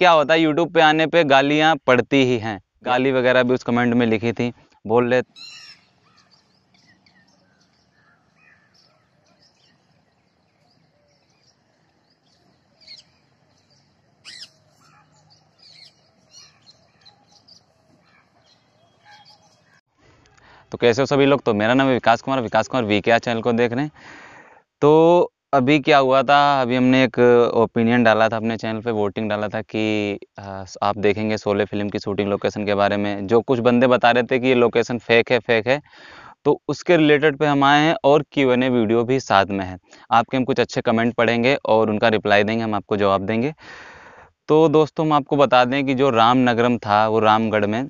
क्या होता है यूट्यूब पे आने पे गालियाँ पड़ती ही हैं गाली वगैरह भी उस कमेंट में लिखी थी बोल ले तो कैसे हो सभी लोग तो मेरा नाम है विकास कुमार विकास कुमार वी चैनल को देख रहे हैं तो अभी क्या हुआ था अभी हमने एक ओपिनियन डाला था अपने चैनल पे वोटिंग डाला था कि आप देखेंगे सोले फिल्म की शूटिंग लोकेशन के बारे में जो कुछ बंदे बता रहे थे कि ये लोकेशन फेक है फेक है तो उसके रिलेटेड पे हम आए हैं और क्यू एन ए वीडियो भी साथ में है आपके हम कुछ अच्छे कमेंट पढ़ेंगे और उनका रिप्लाई देंगे हम आपको जवाब देंगे तो दोस्तों हम आपको बता दें कि जो रामनगरम था वो रामगढ़ में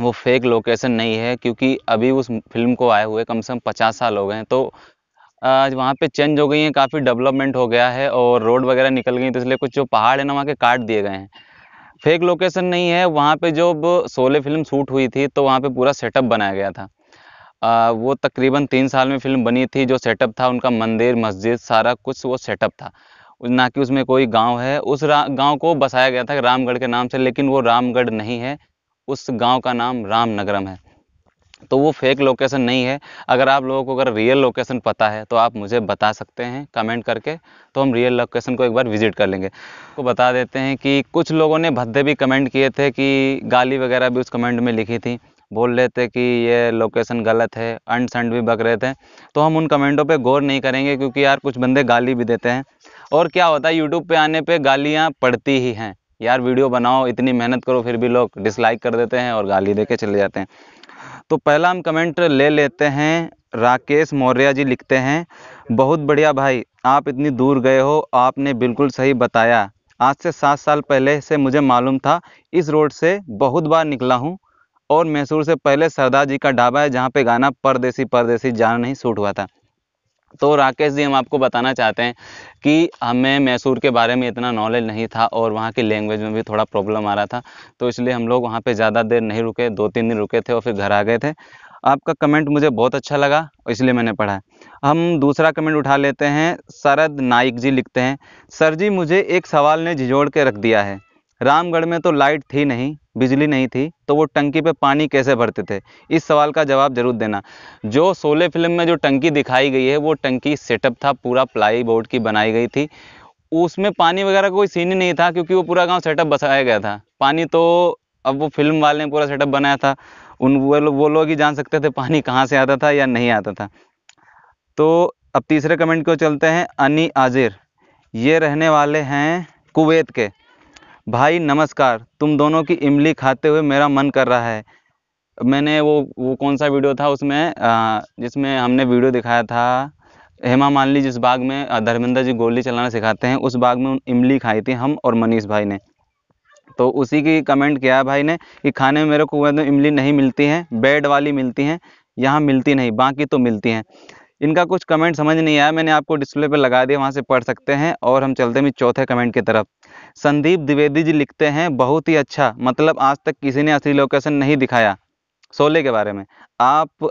वो फेक लोकेशन नहीं है क्योंकि अभी उस फिल्म को आए हुए कम से कम पचास साल हो गए हैं तो आज वहाँ पे चेंज हो गई हैं काफ़ी डेवलपमेंट हो गया है और रोड वगैरह निकल गई तो इसलिए कुछ जो पहाड़ है ना वहाँ के काट दिए गए हैं फेक लोकेशन नहीं है वहाँ पे जब सोले फिल्म शूट हुई थी तो वहाँ पे पूरा सेटअप बनाया गया था आ, वो तकरीबन तीन साल में फिल्म बनी थी जो सेटअप था उनका मंदिर मस्जिद सारा कुछ वो सेटअप था ना कि उसमें कोई गांव है उस गांव को बसाया गया था रामगढ़ के नाम से लेकिन वो रामगढ़ नहीं है उस गांव का नाम रामनगरम है तो वो फेक लोकेशन नहीं है अगर आप लोगों को अगर रियल लोकेशन पता है तो आप मुझे बता सकते हैं कमेंट करके तो हम रियल लोकेशन को एक बार विजिट कर लेंगे को बता देते हैं कि कुछ लोगों ने भद्दे भी कमेंट किए थे कि गाली वगैरह भी उस कमेंट में लिखी थी बोल रहे थे कि ये लोकेशन गलत है अंड संड भी बक रहे थे तो हम उन कमेंटों पे गौर नहीं करेंगे क्योंकि यार कुछ बंदे गाली भी देते हैं और क्या होता है यूट्यूब पे आने पे गालियाँ पड़ती ही हैं यार वीडियो बनाओ इतनी मेहनत करो फिर भी लोग डिसलाइक कर देते हैं और गाली दे के चले जाते हैं तो पहला हम कमेंट ले लेते हैं राकेश मौर्य जी लिखते हैं बहुत बढ़िया भाई आप इतनी दूर गए हो आपने बिल्कुल सही बताया आज से सात साल पहले से मुझे मालूम था इस रोड से बहुत बार निकला हूँ और मैसूर से पहले सरदार जी का ढाबा है जहाँ पे गाना परदेसी परदेसी जान नहीं सूट हुआ था तो राकेश जी हम आपको बताना चाहते हैं कि हमें मैसूर के बारे में इतना नॉलेज नहीं था और वहाँ की लैंग्वेज में भी थोड़ा प्रॉब्लम आ रहा था तो इसलिए हम लोग वहाँ पे ज़्यादा देर नहीं रुके दो तीन दिन रुके थे और फिर घर आ गए थे आपका कमेंट मुझे बहुत अच्छा लगा इसलिए मैंने पढ़ा हम दूसरा कमेंट उठा लेते हैं शरद नाइक जी लिखते हैं सर जी मुझे एक सवाल ने झिझोड़ के रख दिया है रामगढ़ में तो लाइट थी नहीं बिजली नहीं थी तो वो टंकी पे पानी कैसे भरते थे इस सवाल का जवाब जरूर देना जो सोले फिल्म में जो टंकी दिखाई गई है वो टंकी सेटअप था पूरा प्लाई बोर्ड की बनाई गई थी उसमें पानी वगैरह कोई सीन ही नहीं था क्योंकि वो पूरा गांव सेटअप बसाया गया था पानी तो अब वो फिल्म वाले ने पूरा सेटअप बनाया था उन वो लोग वो लोग ही जान सकते थे पानी कहाँ से आता था या नहीं आता था तो अब तीसरे कमेंट को चलते हैं अनी आजिर ये रहने वाले हैं कुवैत के भाई नमस्कार तुम दोनों की इमली खाते हुए मेरा मन कर रहा है मैंने वो वो कौन सा वीडियो था उसमें जिसमें हमने वीडियो दिखाया था हेमा मालिनी जिस बाग में धर्मेंद्र जी गोली चलाना सिखाते हैं उस बाग में इमली खाई थी हम और मनीष भाई ने तो उसी की कमेंट किया भाई ने कि खाने में मेरे को तो इमली नहीं मिलती है बेड वाली मिलती हैं यहाँ मिलती नहीं बाकी तो मिलती हैं इनका कुछ कमेंट समझ नहीं आया मैंने आपको डिस्प्ले पर लगा दिया वहाँ से पढ़ सकते हैं और हम चलते हैं चौथे कमेंट की तरफ संदीप द्विवेदी जी लिखते हैं बहुत ही अच्छा मतलब आज तक किसी ने असली लोकेशन नहीं दिखाया सोले के बारे में आप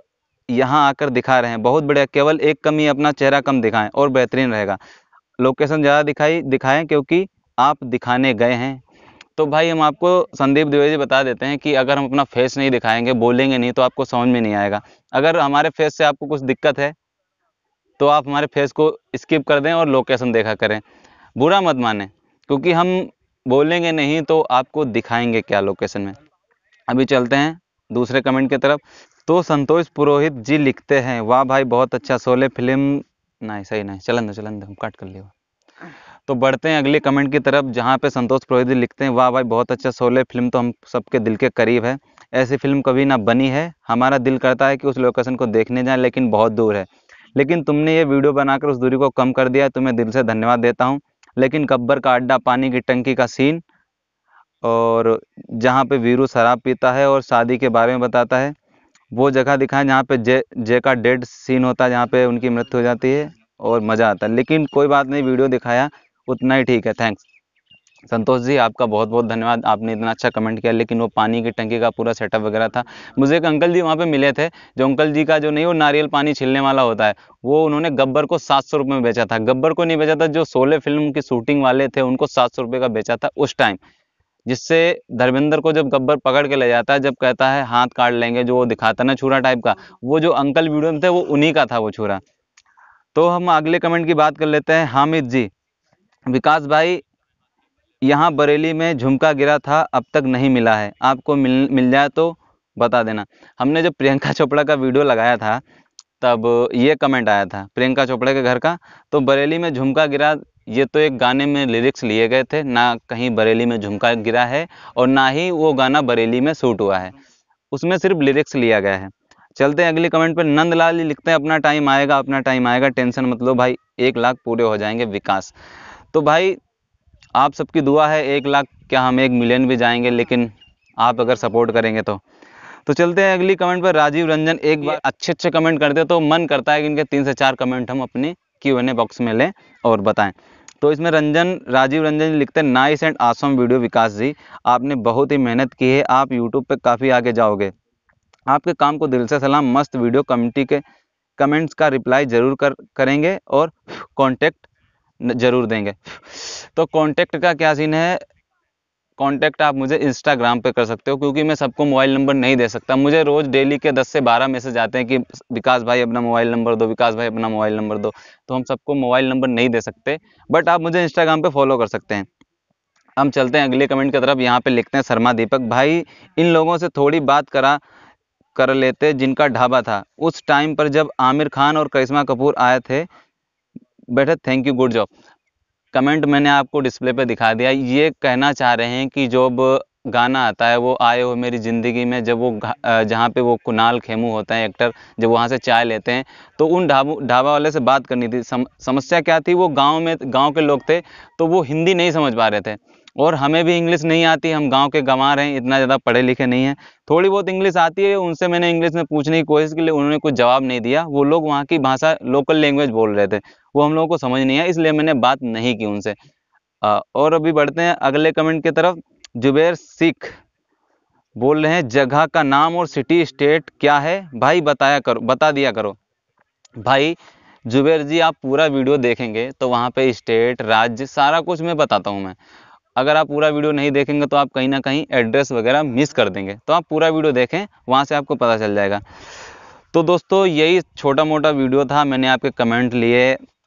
यहाँ आकर दिखा रहे हैं बहुत बढ़िया केवल एक कमी अपना चेहरा कम दिखाएं और बेहतरीन रहेगा लोकेशन ज़्यादा दिखाई दिखाएं क्योंकि आप दिखाने गए हैं तो भाई हम आपको संदीप द्विवेदी बता देते हैं कि अगर हम अपना फेस नहीं दिखाएंगे बोलेंगे नहीं तो आपको समझ में नहीं आएगा अगर हमारे फेस से आपको कुछ दिक्कत है तो आप हमारे फेस को स्किप कर दें और लोकेशन देखा करें बुरा मत माने क्योंकि हम बोलेंगे नहीं तो आपको दिखाएंगे क्या लोकेशन में अभी चलते हैं दूसरे कमेंट की तरफ तो संतोष पुरोहित जी लिखते हैं वाह भाई बहुत अच्छा सोले फिल्म नहीं सही नहीं चलन दो चलन दो हम कट कर लिया तो बढ़ते हैं अगले कमेंट की तरफ जहाँ पे संतोष पुरोहित जी लिखते हैं वाह भाई बहुत अच्छा सोले फिल्म तो हम सबके दिल के करीब है ऐसी फिल्म कभी ना बनी है हमारा दिल करता है कि उस लोकेशन को देखने जाएं लेकिन बहुत दूर है लेकिन तुमने ये वीडियो बनाकर उस दूरी को कम कर दिया तुम्हें तो दिल से धन्यवाद देता हूँ लेकिन गब्बर का अड्डा पानी की टंकी का सीन और जहाँ पे वीरू शराब पीता है और शादी के बारे में बताता है वो जगह दिखाएं जहाँ पे जय जय का डेड सीन होता है जहाँ पे उनकी मृत्यु हो जाती है और मज़ा आता है लेकिन कोई बात नहीं वीडियो दिखाया उतना ही ठीक है थैंक्स संतोष जी आपका बहुत बहुत धन्यवाद आपने इतना अच्छा कमेंट किया लेकिन वो पानी की टंकी का पूरा सेटअप वगैरह था मुझे एक अंकल जी वहाँ पे मिले थे जो अंकल जी का जो नहीं वो नारियल पानी छिलने वाला होता है वो उन्होंने गब्बर को सात सौ रुपये में बेचा था गब्बर को नहीं बेचा था जो सोलह फिल्म की शूटिंग वाले थे उनको सात सौ रुपये का बेचा था उस टाइम जिससे धर्मेंद्र को जब गब्बर पकड़ के ले जाता है जब कहता है हाथ काट लेंगे जो वो दिखाता ना छुरा टाइप का वो जो अंकल वीडियो में थे वो उन्हीं का था वो छुरा तो हम अगले कमेंट की बात कर लेते हैं हामिद जी विकास भाई यहाँ बरेली में झुमका गिरा था अब तक नहीं मिला है आपको मिल मिल जाए तो बता देना हमने जब प्रियंका चोपड़ा का वीडियो लगाया था तब ये कमेंट आया था प्रियंका चोपड़ा के घर का तो बरेली में झुमका गिरा ये तो एक गाने में लिरिक्स लिए गए थे ना कहीं बरेली में झुमका गिरा है और ना ही वो गाना बरेली में शूट हुआ है उसमें सिर्फ लिरिक्स लिया गया है चलते हैं अगली कमेंट पर नंदलाल जी लिखते हैं अपना टाइम आएगा अपना टाइम आएगा टेंशन मतलब भाई एक लाख पूरे हो जाएंगे विकास तो भाई आप सबकी दुआ है एक लाख क्या हम एक मिलियन भी जाएंगे लेकिन आप अगर सपोर्ट करेंगे तो तो चलते हैं अगली कमेंट पर राजीव रंजन एक बार अच्छे अच्छे कमेंट करते हैं तो मन करता है कि इनके तीन से चार कमेंट हम अपनी क्यू एन ए बॉक्स में लें और बताएं तो इसमें रंजन राजीव रंजन लिखते हैं nice and awesome video Vikas ji आपने बहुत ही मेहनत की है आप यूट्यूब पर काफ़ी आगे जाओगे आपके काम को दिल से सलाम मस्त वीडियो कमेटी के कमेंट्स का रिप्लाई ज़रूर कर करेंगे और कॉन्टेक्ट जरूर देंगे तो कॉन्टैक्ट का क्या सीन है कॉन्टैक्ट आप मुझे इंस्टाग्राम पे कर सकते हो क्योंकि मैं सबको मोबाइल नंबर नहीं दे सकता मुझे रोज़ डेली के 10 से 12 मैसेज आते हैं कि विकास भाई अपना मोबाइल नंबर दो विकास भाई अपना मोबाइल नंबर दो तो हम सबको मोबाइल नंबर नहीं दे सकते बट आप मुझे इंस्टाग्राम पे फॉलो कर सकते हैं हम चलते हैं अगले कमेंट की तरफ यहाँ पे लिखते हैं शर्मा दीपक भाई इन लोगों से थोड़ी बात करा कर लेते जिनका ढाबा था उस टाइम पर जब आमिर खान और करिश्मा कपूर आए थे better thank you good job comment मैंने आपको डिस्प्ले पे दिखा दिया ये कहना चाह रहे हैं कि जॉब गाना आता है वो आए हो मेरी ज़िंदगी में जब वो जहाँ पे वो कुनाल खेमू होता है एक्टर जब वहाँ से चाय लेते हैं तो उन ढाबू ढाबा वाले से बात करनी थी सम, समस्या क्या थी वो गांव में गांव के लोग थे तो वो हिंदी नहीं समझ पा रहे थे और हमें भी इंग्लिश नहीं आती हम गांव के गंवार हैं इतना ज़्यादा पढ़े लिखे नहीं हैं थोड़ी बहुत इंग्लिश आती है उनसे मैंने इंग्लिश में पूछने की कोशिश की उन्होंने कुछ जवाब नहीं दिया वो लोग वहाँ की भाषा लोकल लैंग्वेज बोल रहे थे वो हम लोगों को समझ नहीं है इसलिए मैंने बात नहीं की उनसे और अभी बढ़ते हैं अगले कमेंट की तरफ जुबेर सिख बोल रहे हैं जगह का नाम और सिटी स्टेट क्या है भाई बताया करो बता दिया करो भाई जुबेर जी आप पूरा वीडियो देखेंगे तो वहाँ पे स्टेट राज्य सारा कुछ मैं बताता हूँ मैं अगर आप पूरा वीडियो नहीं देखेंगे तो आप कहीं ना कहीं एड्रेस वगैरह मिस कर देंगे तो आप पूरा वीडियो देखें वहाँ से आपको पता चल जाएगा तो दोस्तों यही छोटा मोटा वीडियो था मैंने आपके कमेंट लिए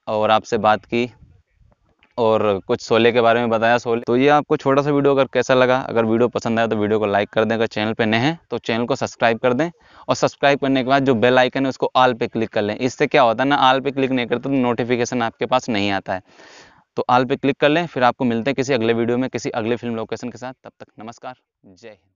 और आपसे बात की और कुछ सोले के बारे में बताया सोले तो ये आपको छोटा सा वीडियो अगर कैसा लगा अगर वीडियो पसंद आया तो वीडियो को लाइक कर दें अगर चैनल पर नए हैं तो चैनल को सब्सक्राइब कर दें और सब्सक्राइब करने के बाद जो बेल आइकन है उसको आल पे क्लिक कर लें इससे क्या होता है ना आल पे क्लिक नहीं करते तो नोटिफिकेशन आपके पास नहीं आता है तो आल पे क्लिक कर लें फिर आपको मिलते हैं किसी अगले वीडियो में किसी अगले फिल्म लोकेशन के साथ तब तक नमस्कार जय हिंद